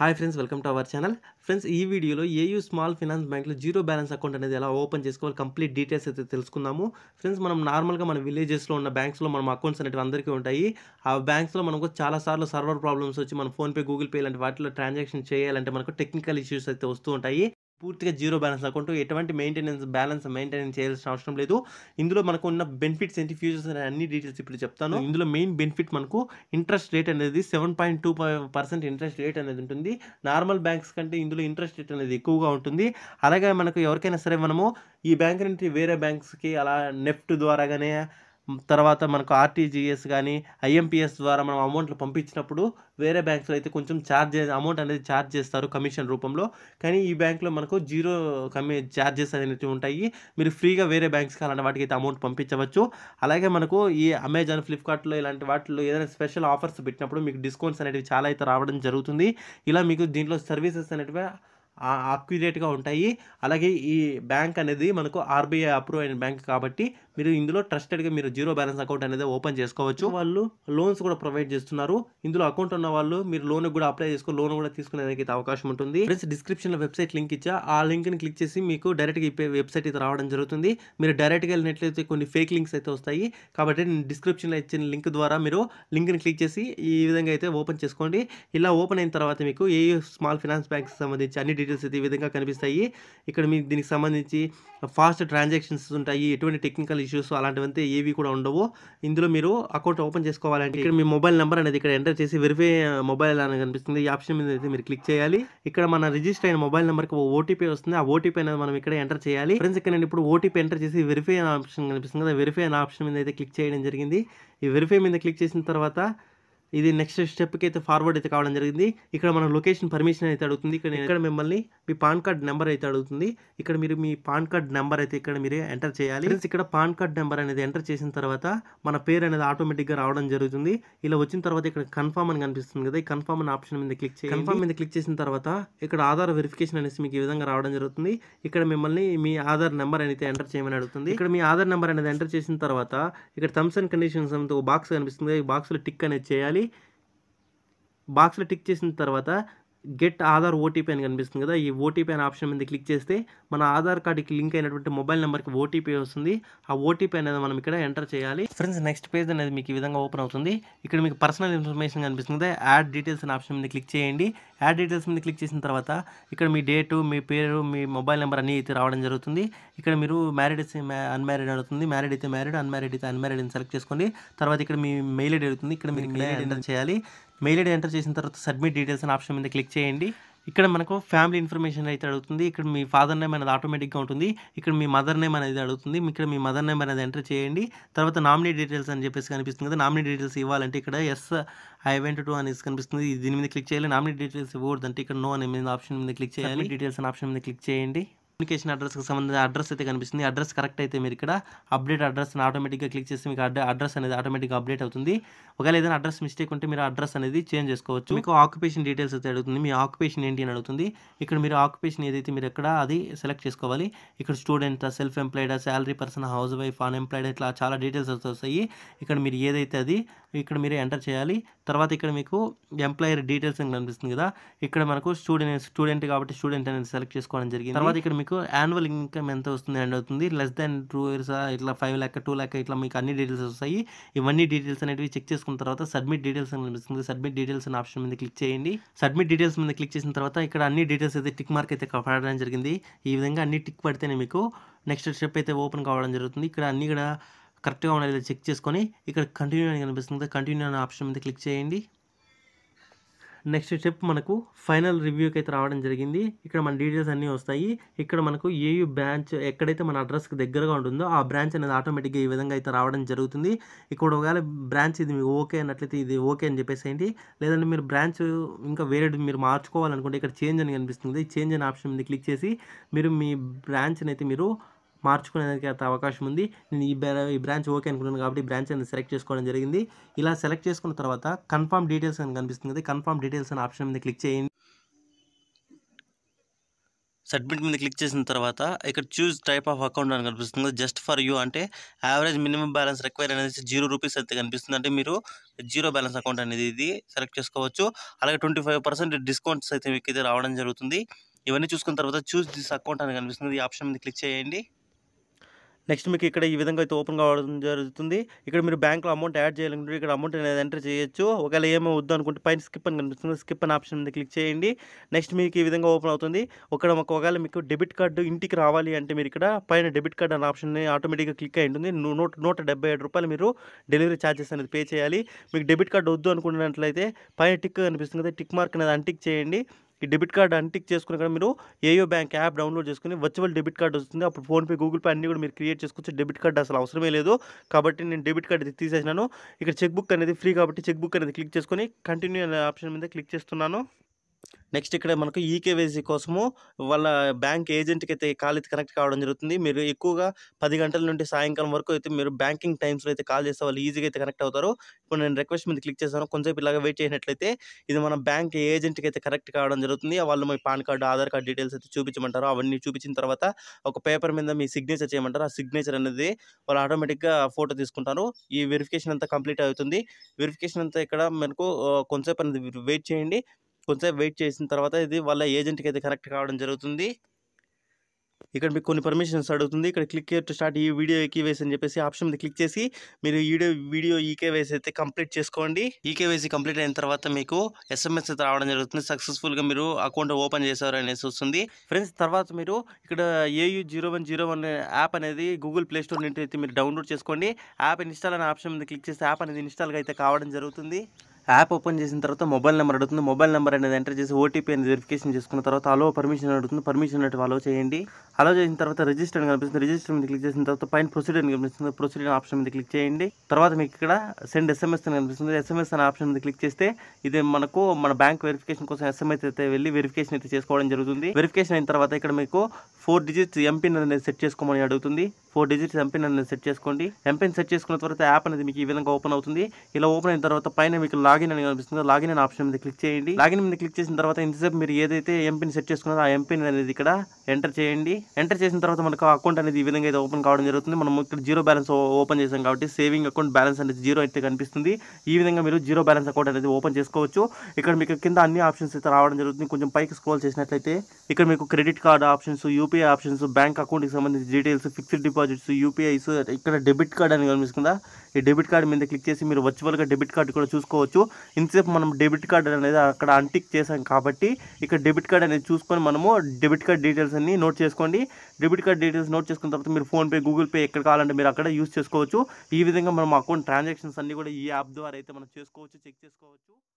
Hi friends welcome to our channel friends ఈ వీడియోలో AU small finance బ్యాంక్లో zero balance account అనేది ఎలా ఓపెన్ చేసుకోవాలి కంప్లీట్ డీటెయిల్స్ అయితే తెలుసుకుందాము ఫ్రెండ్స్ మనం నార్మల్గా మన విలేజెస్లో ఉన్న బ్యాంక్స్లో మనం అకౌంట్స్ అనేవి అందరికీ ఉంటాయి ఆ బ్యాంక్స్లో మనకు చాలాసార్లు సర్వర్ ప్రాబ్లమ్స్ వచ్చి మన ఫోన్పే గూగుల్ పే లాంటి వాటిలో ట్రాన్సాక్షన్ చేయాలంటే మనకు టెక్నికల్ ఇష్యూస్ అయితే వస్తూ ఉంటాయి పూర్తిగా జీరో బ్యాలెన్స్ అకౌంట్ ఎటువంటి మెయింటెనెన్స్ బ్యాలెన్స్ మెయింటెనెన్స్ చేయాల్సిన అవసరం లేదు ఇందులో మనకు ఉన్న బెనిఫిట్స్ ఏంటి ఫ్యూచర్స్ అనే అన్ని డీటెయిల్స్ ఇప్పుడు చెప్తాను hmm. ఇందులో మెయిన్ బెనిఫిట్ మనకు ఇంట్రెస్ట్ రేట్ అనేది seven point two percent interest rate అనేది ఉంటుంది నార్మల్ బ్యాంక్స్ కంటే ఇందులో ఇంట్రెస్ట్ రేట్ అనేది ఎక్కువగా ఉంటుంది అలాగే మనకు ఎవరికైనా సరే మనము ఈ బ్యాంక్ నుంచి వేరే బ్యాంక్స్కి అలా నెఫ్ట్ కానీ తర్వాత మనకు ఆర్టీజీఎస్ కానీ ఐఎంపీఎస్ ద్వారా మనం అమౌంట్లు పంపించినప్పుడు వేరే బ్యాంక్స్లో అయితే కొంచెం ఛార్జ్ అమౌంట్ అనేది ఛార్జ్ చేస్తారు కమిషన్ రూపంలో కానీ ఈ బ్యాంక్లో మనకు జీరో కమి ఛార్జెస్ అనేవి ఉంటాయి మీరు ఫ్రీగా వేరే బ్యాంక్స్ కావాలంటే వాటికి అయితే అమౌంట్ పంపించవచ్చు అలాగే మనకు ఈ అమెజాన్ ఫ్లిప్కార్ట్లో ఇలాంటి వాటిలో ఏదైనా స్పెషల్ ఆఫర్స్ పెట్టినప్పుడు మీకు డిస్కౌంట్స్ అనేవి చాలా అయితే రావడం జరుగుతుంది ఇలా మీకు దీంట్లో సర్వీసెస్ అనేటివి అక్యురేట్గా ఉంటాయి అలాగే ఈ బ్యాంక్ అనేది మనకు ఆర్బీఐ అప్రూవ్ అయిన బ్యాంక్ కాబట్టి మీరు ఇందులో ట్రస్టెడ్గా మీరు జీరో బ్యాలెన్స్ అకౌంట్ అనేది ఓపెన్ చేసుకోవచ్చు వాళ్ళు లోన్స్ కూడా ప్రొవైడ్ చేస్తున్నారు ఇందులో అకౌంట్ ఉన్న వాళ్ళు మీరు లోన్ కూడా అప్లై చేసుకుని లోన్ కూడా తీసుకునేదానికి అవకాశం ఉంటుంది ఫ్రెండ్స్ డిస్క్రిప్షన్లో వెబ్సైట్ లింక్ ఇచ్చా ఆ లింక్ని క్లిక్ చేసి మీకు డైరెక్ట్గా ఇప్పే వెబ్సైట్ అయితే రావడం జరుగుతుంది మీరు డైరెక్ట్గా వెళ్ళినట్లయితే కొన్ని ఫేక్ లింక్స్ అయితే వస్తాయి కాబట్టి నేను డిస్క్రిప్షన్లో ఇచ్చిన లింక్ ద్వారా మీరు లింక్ని క్లిక్ చేసి ఈ విధంగా అయితే ఓపెన్ చేసుకోండి ఇలా ఓపెన్ అయిన తర్వాత మీకు ఏ స్మాల్ ఫైనాన్స్ బ్యాంక్ సంబంధించి అన్ని డీటెయిల్స్ అయితే ఈ విధంగా కనిపిస్తాయి ఇక్కడ మీకు దీనికి సంబంధించి ఫాస్ట్ ట్రాన్సాక్షన్స్ ఉంటాయి ఎటువంటి టెక్నికల్ ఇష్యూస్ అలాంటివంతా ఏవి కూడా ఉండవు ఇందులో మీరు అకౌంట్ ఓపెన్ చేసుకోవాలంటే ఇక్కడ మీ మొబైల్ నెంబర్ అనేది ఇక్కడ ఎంటర్ చేసి వెరిఫై మొబైల్ uh, అని కనిపిస్తుంది ఈ ఆప్షన్ మీద అయితే మీరు క్లిక్ చేయాలి ఇక్కడ మన రిజిస్టర్ అయిన మొబైల్ నెంబర్కి ఓటీపీ వస్తుంది ఆ ఓటీపీ అనేది మనం ఇక్కడ ఎంటర్ చేయాలి ఫ్రెండ్స్ ఇక్కడ నేను ఇప్పుడు ఓటీపీ ఎంటర్ చేసి వెరిఫై అనే ఆప్షన్ కనిపిస్తుంది కదా వెరిఫై అనే ఆప్షన్ మీద అయితే క్లిక్ చేయడం జరిగింది ఈ వెరిఫై మీద క్లిక్ చేసిన తర్వాత ఇది నెక్స్ట్ స్టెప్కి అయితే ఫార్వర్డ్ అయితే కావడం జరిగింది ఇక్కడ మన లొకేషన్ పర్మిషన్ అయితే అడుగుతుంది ఇక్కడ ఇక్కడ మిమ్మల్ని మీ పాన్ కార్డ్ నెంబర్ అయితే అడుగుతుంది ఇక్కడ మీరు మీ పాన్ కార్డ్ నెంబర్ అయితే ఇక్కడ మీరు ఎంటర్ చేయాలి ఇక్కడ పాన్ కార్డ్ నెంబర్ అనేది ఎంటర్ చేసిన తర్వాత మన పేరు అనేది ఆటోమేటిక్గా రావడం జరుగుతుంది ఇలా వచ్చిన తర్వాత ఇక్కడ కన్ఫామ్ అని కనిపిస్తుంది కదా ఈ కన్ఫర్మ్ అనే ఆప్షన్ మీద క్లిక్ చేయాలి కన్ఫర్మ్ మీద క్లిక్ చేసిన తర్వాత ఇక్కడ ఆధార్ వెరిఫికేషన్ అనేసి మీకు ఈ విధంగా రావడం జరుగుతుంది ఇక్కడ మిమ్మల్ని మీ ఆధార్ నెంబర్ అనేది ఎంటర్ చేయమని అడుగుతుంది ఇక్కడ మీ ఆధార్ నెంబర్ అనేది ఎంటర్ చేసిన తర్వాత ఇక్కడ థమ్స్ అండ్ కండిషన్స్ అంతా ఒక బాక్స్ కనిపిస్తుంది ఈ బాక్స్లో టిక్ అనేది చేయాలి బాక్స్లో టిక్ చేసిన తర్వాత గెట్ ఆధార్ ఓటీపీ అని కనిపిస్తుంది కదా ఈ ఓటీపీ అనే ఆప్షన్ మీద క్లిక్ చేస్తే మన ఆధార్ కార్డుకి లింక్ అయినటువంటి మొబైల్ నెంబర్కి ఓటీపీ వస్తుంది ఆ ఓటీపీ అనేది మనం ఇక్కడ ఎంటర్ చేయాలి ఫ్రెండ్స్ నెక్స్ట్ పేజ్ అనేది మీకు ఈ విధంగా ఓపెన్ అవుతుంది ఇక్కడ మీకు పర్సనల్ ఇన్ఫర్మేషన్ కనిపిస్తుంది కదా యాడ్ డీటెయిల్స్ అనే ఆప్షన్ మీద క్లిక్ చేయండి యాడ్ డీటెయిల్స్ మీద క్లిక్ చేసిన తర్వాత ఇక్కడ మీ డేటు మీ పేరు మీ మొబైల్ నెంబర్ అన్నీ అయితే రావడం జరుగుతుంది ఇక్కడ మీరు మ్యారీడ్ అయితే అన్మ్యారీడ్ అడుగుతుంది మ్యారీడ్ అయితే మ్యారీడ్ అన్మ్యారీడ్ అయితే అన్మ్యారీడ్ అని సెలెక్ట్ చేసుకోండి తర్వాత ఇక్కడ మీ మెయిల్ ఐడి అడుగుతుంది ఇక్కడ మీరు మెయిల్ ఎంటర్ చేయాలి మెయిల్ ఐడి ఎంటర్ చేసిన తర్వాత సబ్మిట్ డీటెయిల్స్ అనే ఆప్షన్ మీద క్లిక్ చేయండి ఇక్కడ మనకు ఫ్యామిలీ ఇన్ఫర్మేషన్ అయితే అడుగుతుంది ఇక్కడ మీ ఫాదర్ నేమ్ అనేది ఆటోమేటిక్గా ఉంటుంది ఇక్కడ మీ మదర్ నేమ్ అనేది అడుగుతుంది ఇక్కడ మీ మదర్ నేమ్ అనేది ఎంటర్ చేయండి తర్వాత నామినీ డీటెయిల్స్ అని చెప్పేసి కనిపిస్తుంది కదా నామినీ డీటెయిల్స్ ఇవ్వాలంటే ఇక్కడ ఎస్ ఐ వెంట టు అనేసి కనిపిస్తుంది దీని మీద క్లిక్ చేయాలి నామినీ డీటెయిల్స్ ఇవ్వకూడదంటే ఇక్కడ నో అనే మీద ఆప్షన్ మీద క్లిక్ చేయాలి డీటెయిల్స్ అనే ఆప్షన్ మీద క్లిక్ చేయండి కమ్యూనికేషన్ అడ్రస్కి సంబంధించిన అడ్రస్ అయితే కనిపిస్తుంది అడ్రస్ కరెక్ట్ అయితే మీరు ఇక్కడ అప్డేట్ అడ్రస్ని ఆటోమేటిక్గా క్లిక్ చేసి మీకు అడ్రస్ అనేది ఆటోమేటిక్గా అప్డేట్ అవుతుంది ఒకవేళ ఏదైనా అడ్రస్ మిస్టేక్ ఉంటే మీరు అడ్రస్ అనేది చేంజ్ చేసుకోవచ్చు మీకు ఆక్యుపేషన్ డీటెయిల్స్ అయితే అడుగుతుంది మీ ఆక్యుపేషన్ ఏంటి అని అడుగుతుంది ఇక్కడ మీరు ఆక్యుపేషన్ ఏదైతే మీరు ఎక్కడ అది సెలెక్ట్ చేసుకోవాలి ఇక్కడ student self employed salary person housewife unemployed ఇట్లా చాలా డీటెయిల్స్ వస్తాయి ఇక్కడ మీరు ఏదైతే అది ఇక్కడ మీరు ఎంటర్ చేయాలి తర్వాత ఇక్కడ మీకు ఎంప్లాయర్ డీటెయిల్స్ అని కనిపిస్తుంది కదా ఇక్కడ మనకు స్టూడెంట్ స్టూడెంట్ కాబట్టి స్టూడెంట్ అనేది సెలెక్ట్ చేసుకోవడం జరిగింది తర్వాత ఇక్కడ మీకు మీకు యాన్యువల్ ఇన్కమ్ ఎంత వస్తుంది అండ్ అవుతుంది లెస్ దాన్ టూ ఇయర్స్ ఇట్లా ఫైవ్ ల్యాక్ టూ ల్యాక్ ఇట్లా మీకు అన్ని డీటెయిల్స్ వస్తాయి ఇవన్నీ డీటెయిల్స్ అనేవి చెక్ చేసుకున్న తర్వాత సబ్మిట్ డీటెయిల్స్ అనిపిస్తుంది సబ్మిట్ డీటెయిల్స్ అనే ఆప్షన్ మీద క్లిక్ చేయండి సబ్మిట్ డీటెయిల్స్ మీద క్లిక్ చేసిన తర్వాత ఇక్కడ అన్ని డీటెయిల్స్ అయితే టిక్ మార్క్ అయితే పడడం జరిగింది ఈ విధంగా అన్ని టిక్ పడితేనే మీకు నెక్స్ట్ స్టెప్ అయితే ఓపెన్ కావడం జరుగుతుంది ఇక్కడ అన్ని కూడా కరెక్ట్గా ఉన్నాయి చెక్ చేసుకొని ఇక్కడ కంటిన్యూ అని కనిపిస్తుంది కంటిన్యూ అనే ఆప్షన్ మీద క్లిక్ చేయండి నెక్స్ట్ స్టెప్ మనకు ఫైనల్ రివ్యూకి అయితే రావడం జరిగింది ఇక్కడ మన డీటెయిల్స్ అన్నీ వస్తాయి ఇక్కడ మనకు ఏయు బ్రాంచ్ ఎక్కడైతే మన అడ్రస్కి దగ్గరగా ఉంటుందో ఆ బ్రాంచ్ అనేది ఆటోమేటిక్గా ఈ విధంగా అయితే రావడం జరుగుతుంది ఇక్కడ ఒకవేళ బ్రాంచ్ ఇది మీకు ఓకే అన్నట్లయితే ఇది ఓకే అని చెప్పేసేయండి లేదంటే మీరు బ్రాంచ్ ఇంకా వేరే మీరు మార్చుకోవాలనుకుంటే ఇక్కడ చేంజ్ అని కనిపిస్తుంది చేంజ్ అనే ఆప్షన్ మీద క్లిక్ చేసి మీరు మీ బ్రాంచ్ని అయితే మీరు అయితే అవకాశం ఉంది నేను ఈ ఈ బ్రాంచ్ ఓకే అనుకున్నాను కాబట్టి బ్రాంచ్ అనేది సెలెక్ట్ చేసుకోవడం జరిగింది ఇలా సెలెక్ట్ చేసుకున్న తర్వాత కన్ఫామ్ డీటెయిల్స్ అని కనిపిస్తుంది కదా కన్ఫామ్ డీటెయిల్స్ అనే ఆప్షన్ మీద క్లిక్ చేయండి సబ్మిట్ మీద క్లిక్ చేసిన తర్వాత ఇక్కడ చూస్ టైప్ ఆఫ్ అకౌంట్ అని కనిపిస్తుంది జస్ట్ ఫర్ యూ అంటే యావరేజ్ మినిమం బ్యాలెన్స్ రిక్వైర్ అనేది జీరో రూపీస్ అయితే కనిపిస్తుంది అంటే మీరు జీరో బ్యాలెన్స్ అకౌంట్ అనేది ఇది సెలెక్ట్ చేసుకోవచ్చు అలాగే ట్వంటీ ఫైవ్ పర్సెంట్ డిస్కౌంట్స్ అయితే మీకు రావడం జరుగుతుంది ఇవన్నీ చూసుకున్న తర్వాత చూస్ దిస్ అకౌంట్ అని కనిపిస్తుంది ఈ ఆప్షన్ మీద క్లిక్ చేయండి నెక్స్ట్ మీకు ఇక్కడ ఈ విధంగా అయితే ఓపెన్ కావడం జరుగుతుంది ఇక్కడ మీరు బ్యాంక్లో అమౌంట్ యాడ్ చేయాలనుకుంటే ఇక్కడ అమౌంట్ అనేది ఎంటర్ చేయొచ్చు ఒకవేళ ఏమో వద్దు అనుకుంటే పైన స్కిప్ అని కనిపిస్తుంది స్కిప్ అని ఆప్షన్ మీద క్లిక్ చేయండి నెక్స్ట్ మీకు ఈ విధంగా ఓపెన్ అవుతుంది ఒకవేళ ఒకవేళ మీకు డెబిట్ కార్డు ఇంటికి రావాలి అంటే మీరు ఇక్కడ పైన డెబిట్ కార్డు అనే ఆప్షన్ని ఆటోమేటిక్గా క్లిక్ అయి ఉంటుంది నూట నూట డెబ్బై ఏడు రూపాయలు మీరు డెలివరీ ఛార్జెస్ అనేది పే చేయాలి మీకు డెబిట్ కార్డు వద్దు అనుకున్నట్లయితే పైన టిక్ కనిపిస్తుంది కదా టిక్ మార్క్ అనేది అంటిక్ చేయండి ఈ డెబిట్ కార్డ్ అంటిక్ చేసుకుని కూడా మీరు ఏయో బ్యాంక్ యాప్ డౌన్లోడ్ చేసుకుని వర్చువల్ డెబిట్ కార్డ్ వస్తుంది అప్పుడు ఫోన్పే గూగుల్ పే అన్ని కూడా మీరు క్రియేట్ చేసుకోవచ్చు డెబిట్ కార్డ్ అసలు అవసరమే లేదు కాబట్టి నేను డెబిట్ కార్డ్ ఇది తీసేసినాను ఇక్కడ చెక్ బుక్ అనేది ఫ్రీ కాబట్టి చెక్ బుక్ అనేది క్లిక్ చేసుకొని కంటిన్యూ అనే ఆప్షన్ మీద క్లిక్ చేస్తున్నాను నెక్స్ట్ ఇక్కడ మనకు ఈకేవైసీ కోసము వాళ్ళ బ్యాంక్ ఏజెంట్కి అయితే కాల్ అయితే కనెక్ట్ కావడం జరుగుతుంది మీరు ఎక్కువగా పది గంటల నుండి సాయంకాలం వరకు అయితే మీరు బ్యాంకింగ్ టైమ్స్లో అయితే కాల్ చేస్తే వాళ్ళు ఈజీగా అయితే కనెక్ట్ అవుతారు ఇప్పుడు నేను రిక్వెస్ట్ మీద క్లిక్ చేశాను కొంచెంసేపు ఇలాగ వెయిట్ చేసినట్లయితే ఇది మన బ్యాంక్ ఏజెంట్కి అయితే కనెక్ట్ కావడం జరుగుతుంది వాళ్ళు మీ PAN card Aadhaar card details అయితే చూపించమంటారు అవన్నీ చూపించిన తర్వాత ఒక పేపర్ మీద మీ సిగ్నేచర్ చేయమంటారు ఆ సిగ్నేచర్ అనేది వాళ్ళు ఆటోమేటిక్గా ఫోటో తీసుకుంటారు ఈ వెరిఫికేషన్ అంతా కంప్లీట్ అవుతుంది వెరిఫికేషన్ అంతా ఇక్కడ మనకు కొంచెంసేపు అనేది వెయిట్ చేయండి కొంచెం వెయిట్ చేసిన తర్వాత ఇది వాళ్ళ ఏజెంట్కి అయితే కనెక్ట్ కావడం జరుగుతుంది ఇక్కడ మీకు కొన్ని పర్మిషన్స్ అడుగుతుంది ఇక్కడ క్లిక్ టు స్టార్ట్ ఈ వీడియో ఈకేవైసీ అని చెప్పేసి ఆప్షన్ మీద క్లిక్ చేసి మీరు వీడియో వీడియో ఈకేవైసీ అయితే కంప్లీట్ చేసుకోండి ఈకేవైసీ కంప్లీట్ అయిన తర్వాత మీకు ఎస్ఎంఎస్ అయితే రావడం జరుగుతుంది సక్సెస్ఫుల్గా మీరు అకౌంట్ ఓపెన్ చేశారు అనేసి వస్తుంది ఫ్రెండ్స్ తర్వాత మీరు ఇక్కడ AU zero one zero one app అనేది గూగుల్ ప్లే స్టోర్ నుండి అయితే మీరు డౌన్లోడ్ చేసుకోండి యాప్ ఇన్స్టాల్ అనే ఆప్షన్ మీద క్లిక్ చేస్తే యాప్ అనేది ఇన్స్టాల్గా అయితే కావడం జరుగుతుంది యాప్ ఓపెన్ చేసిన తర్వాత మొబైల్ నెంబర్ అడుగుతుంది మొబైల్ నెంబర్ అనేది ఎంటర్ చేసి ఓటీపీ అనేది వెరిఫికేషన్ చేసుకున్న తర్వాత అలో పర్మిషన్ అడుగుతుంది పర్మిషన్ అనేది అలో చేయండి అలా చేసిన తర్వాత రిజిస్టర్ అని కనిపిస్తుంది రిజిస్టర్ మీద క్లిక్ చేసిన తర్వాత పైన ప్రొసీడర్ అని కనిపిస్తుంది ప్రొసీడర్ ఆప్షన్ మీద క్లిక్ చేయండి తర్వాత మీకు ఇక్కడ సెండ్ ఎస్ఎంఎస్ అని కనిపిస్తుంది ఎస్ఎంఎస్ అనే ఆప్షన్ మీద క్లిక్ చేస్తే ఇది మనకు మన బ్యాంక్ వెరిఫికేషన్ కోసం ఎస్ఎంఎస్ అయితే వెళ్ళి వెరిఫికేషన్ అయితే చేసుకోవడం జరుగుతుంది వెరిఫికేషన్ అయిన తర్వాత ఇక్కడ మీకు ఫోర్ డిజిట్స్ ఎంపిన్ అనేది సెట్ చేసుకోమని అడుగుతుంది ఫోర్ డిజిట్స్ ఎంపిన్ అనేది సెట్ చేసుకోండి ఎంపిన్ సెట్ చేసుకున్న తర్వాత యాప్ అనేది మీకు ఈ విధంగా ఓపెన్ అవుతుంది ఇలా ఓపెన్ అయిన తర్వాత పైన మీకు లాగిన్ అని కనిపిస్తుంది లాగిన్ అనే ఆప్షన్ మీద క్లిక్ చేయండి లాగిన్ మీద క్లిక్ చేసిన తర్వాత ఇంతసేపు మీరు ఏదైతే ఎంపిన్ సెట్ చేసుకున్నారో ఆ ఎంపిన్ అనేది ఇక్కడ ఎంటర్ చేయండి ఎంటర్ చేసిన తర్వాత మనకు అకౌంట్ అనేది ఈ విధంగా అయితే ఓపెన్ కావడం జరుగుతుంది మనం ఇక్కడ జీరో బ్యాలెన్స్ ఓపెన్ చేసాం కాబట్టి సేవింగ్ అకౌంట్ బ్యాలెన్స్ అనేది జీరో అయితే కనిపిస్తుంది ఈ విధంగా మీరు జీరో బ్యాలెన్స్ అకౌంట్ అనేది ఓపెన్ చేసుకోవచ్చు ఇక్కడ మీకు కింద అన్ని ఆప్షన్స్ అయితే రావడం జరుగుతుంది కొంచెం పైకి స్క్రోల్ చేసినట్లయితే ఇక్కడ మీకు credit card options UPI options bank అకౌంట్కి సంబంధించి డీటెయిల్స్ ఫిక్స్డ్ డిపాజిట్స్ యూపీఐస్ ఇక్కడ డెబిట్ కార్డ్ అని కనిపిస్తుందా ఈ డెబిట్ కార్డ్ మీద క్లిక్ చేసి మీరు వర్చువల్గా డెబిట్ కార్డు కూడా చూసుకోవచ్చు ఇంతసేపు మనం డెబిట్ కార్డ్ అనేది అక్కడ అంటిక్ చేసాం కాబట్టి ఇక్కడ డెబిట్ కార్డ్ అనేది చూసుకొని మనము డెబిట్ కార్డ్ డీటెయిల్స్ అన్ని నోట్ చేసుకోండి కాబట్టి డెబిట్ కార్డ్ డీటెయిల్స్ నోట్ చేసుకున్న తర్వాత మీరు ఫోన్పే గూగుల్ పే ఎక్కడ కావాలంటే మీరు అక్కడ యూస్ చేసుకోవచ్చు ఈ విధంగా మనం అకౌంట్ ట్రాన్సాక్షన్స్ అన్నీ కూడా ఈ యాప్ ద్వారా అయితే మనం చేసుకోవచ్చు చెక్ చేసుకోవచ్చు